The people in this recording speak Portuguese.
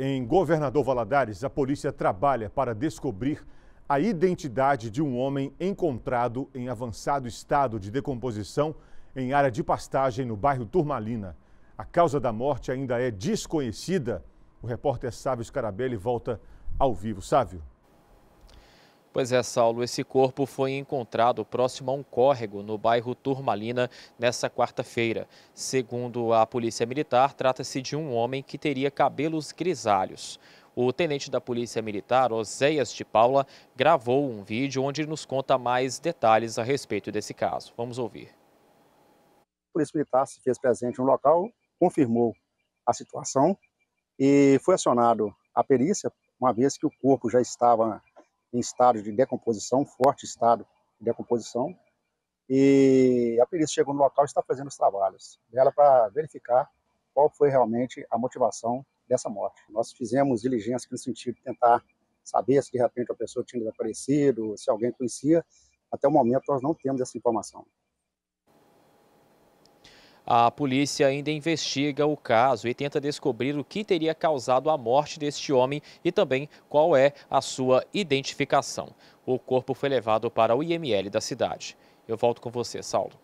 Em Governador Valadares, a polícia trabalha para descobrir a identidade de um homem encontrado em avançado estado de decomposição em área de pastagem no bairro Turmalina. A causa da morte ainda é desconhecida. O repórter Sávio Scarabelli volta ao vivo. Sávio. Pois é, Saulo, esse corpo foi encontrado próximo a um córrego no bairro Turmalina nesta quarta-feira. Segundo a Polícia Militar, trata-se de um homem que teria cabelos grisalhos. O tenente da Polícia Militar, Oséias de Paula, gravou um vídeo onde nos conta mais detalhes a respeito desse caso. Vamos ouvir. A Polícia Militar se fez presente no local, confirmou a situação e foi acionado a perícia, uma vez que o corpo já estava em estado de decomposição, forte estado de decomposição, e a perícia chegou no local e está fazendo os trabalhos dela para verificar qual foi realmente a motivação dessa morte. Nós fizemos diligência no sentido de tentar saber se de repente a pessoa tinha desaparecido, se alguém conhecia. Até o momento nós não temos essa informação. A polícia ainda investiga o caso e tenta descobrir o que teria causado a morte deste homem e também qual é a sua identificação. O corpo foi levado para o IML da cidade. Eu volto com você, Saulo.